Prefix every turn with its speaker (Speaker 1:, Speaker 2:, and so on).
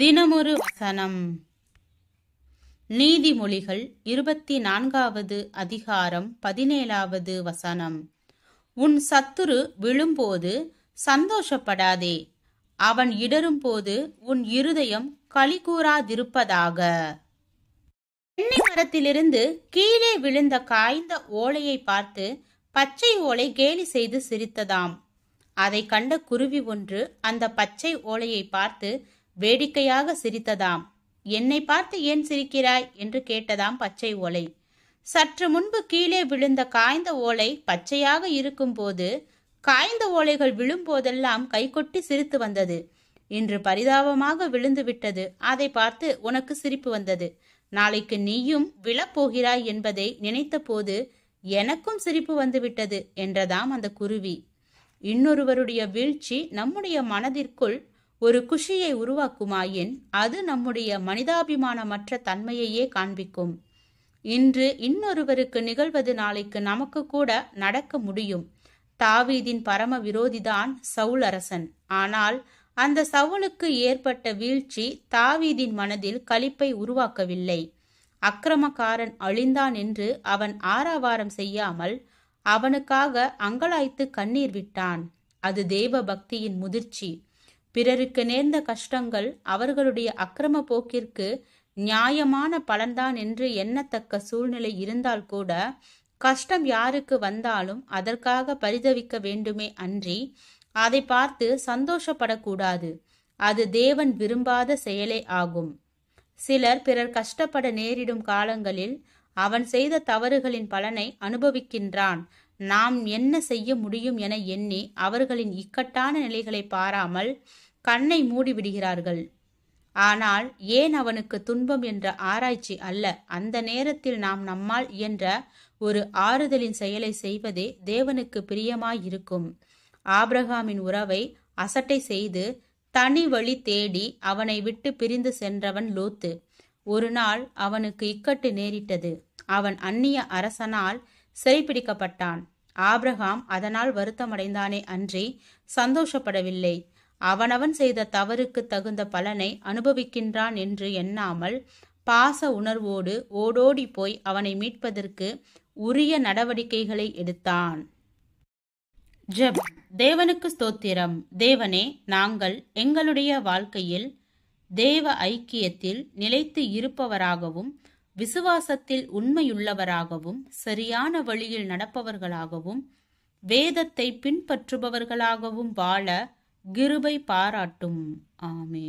Speaker 1: தினமொரு வசனம் நீதிமொழிகள் இருபத்தி நான்காவது அதிகாரம் பதினேழாவது வசனம் உன் சத்துரு விழும்போது சந்தோஷப்படாதே அவன் இடரும்போது உன் இருதயம் களி கூறாதிருப்பதாக மரத்திலிருந்து கீழே விழுந்த காய்ந்த ஓலையை பார்த்து பச்சை ஓலை கேலி செய்து சிரித்ததாம் அதை கண்ட குருவி ஒன்று அந்த பச்சை ஓலையை பார்த்து வேடிக்கையாக சிரித்ததாம் என்னை பார்த்து ஏன் சிரிக்கிறாய் என்று கேட்டதாம் பச்சை ஓலை சற்று முன்பு கீழே விழுந்த காய்ந்த ஓலை பச்சையாக இருக்கும்போது காய்ந்த ஓலைகள் விழும்போதெல்லாம் கைகொட்டி சிரித்து வந்தது இன்று பரிதாபமாக விழுந்து விட்டது அதை பார்த்து உனக்கு சிரிப்பு வந்தது நாளைக்கு நீயும் விழப்போகிறாய் என்பதை நினைத்த போது எனக்கும் சிரிப்பு வந்துவிட்டது என்றதாம் அந்த குருவி இன்னொருவருடைய வீழ்ச்சி நம்முடைய மனதிற்குள் ஒரு குஷியை உருவாக்குமாயின் அது நம்முடைய மனிதாபிமானமற்ற தன்மையையே காண்பிக்கும் இன்று இன்னொருவருக்கு நிகழ்வது நாளைக்கு நமக்கு கூட நடக்க முடியும் தாவீதின் பரம விரோதிதான் சவுல் அரசன் ஆனால் அந்த சவுலுக்கு ஏற்பட்ட வீழ்ச்சி தாவீதின் மனதில் கழிப்பை உருவாக்கவில்லை அக்கிரமக்காரன் அழிந்தான் என்று அவன் ஆராவாரம் செய்யாமல் அவனுக்காக அங்கலாய்த்து கண்ணீர் விட்டான் அது தேவ பக்தியின் முதிர்ச்சி பிறருக்கு நேர்ந்த கஷ்டங்கள் அவர்களுடைய அக்கிரம போக்கிற்கு நியாயமான பலன்தான் என்று எண்ணத்தக்க சூழ்நிலை இருந்தால் கூட கஷ்டம் யாருக்கு வந்தாலும் அதற்காக பரிதவிக்க வேண்டுமே அன்றி அதை பார்த்து சந்தோஷப்படக்கூடாது அது தேவன் விரும்பாத செயலே ஆகும் சிலர் பிறர் கஷ்டப்பட நேரிடும் காலங்களில் அவன் செய்த தவறுகளின் பலனை அனுபவிக்கின்றான் நாம் என்ன செய்ய முடியும் என எண்ணி அவர்களின் இக்கட்டான நிலைகளை பாராமல் கண்ணை மூடிவிடுகிறார்கள் ஆனால் ஏன் அவனுக்கு துன்பம் என்ற ஆராய்ச்சி அல்ல அந்த நேரத்தில் நாம் நம்மால் என்ற ஒரு ஆறுதலின் செயலை செய்வதே தேவனுக்கு பிரியமாயிருக்கும் ஆப்ரஹாமின் உறவை அசட்டை செய்து தனி வழி தேடி அவனை விட்டு பிரிந்து சென்றவன் லோத்து ஒரு நாள் அவனுக்கு இக்கட்டு நேரிட்டது அவன் அந்நிய அரசனால் சிறைப்பிடிக்கப்பட்டான் ஆப்ரஹாம் அதனால் வருத்தமடைந்தானே அன்றி சந்தோஷப்படவில்லை அவனவன் செய்த தவறுக்கு தகுந்த பலனை அனுபவிக்கின்றான் என்று எண்ணாமல் பாச உணர்வோடு ஓடோடி போய் அவனை மீட்பதற்கு உரிய நடவடிக்கைகளை எடுத்தான் ஜப் தேவனுக்கு ஸ்தோத்திரம் தேவனே நாங்கள் எங்களுடைய வாழ்க்கையில் தேவ ஐக்கியத்தில் நிலைத்து இருப்பவராகவும் விசுவாசத்தில் உண்மையுள்ளவராகவும் சரியான வழியில் நடப்பவர்களாகவும் வேதத்தை பின்பற்றுபவர்களாகவும் வாழ கிருபை பாராட்டும் ஆமே